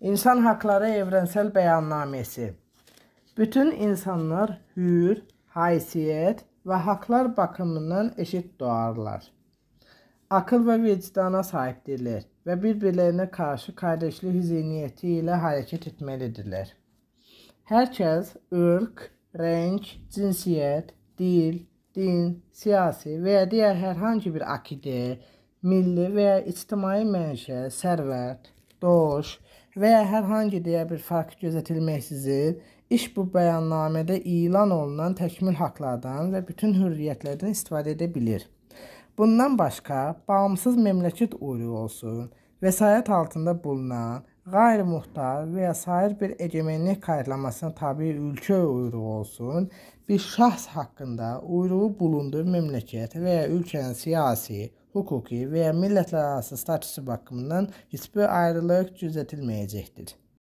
İnsan Hakları Evrensel Beyannamesi Bütün insanlar hür, haysiyet ve haklar bakımından eşit doğarlar. Akıl ve vicdana sahiptirler ve birbirlerine karşı kardeşlik zihniyeti ile hareket etmelidirler. Herkes ırk, renk, cinsiyet, dil, din, siyasi veya diğer herhangi bir akide, milli veya içtimai menşe, servet, doğuş, və ya hər hansı deyə bir fərq gözlətilməksizin iş bu bəyannamədə elan olunan təkmil haqlardan və bütün hürriyyətlərdən istifadə edə bilər. Bundan başqa, bağımsız məmləkət oluyu olsun, vəsait altında bulunan Qeyri-muxtar və ya sair bir egemenlik qaydalanmasına tabe ölkə uyruğu olsun, bir şəxs haqqında uyruğu bulunduğu məmləkət və ya ölkənin siyasi, hüquqi və ya millətlərarası statusu baxımından heç bir ayrılıq gözlənilməyəcəkdir.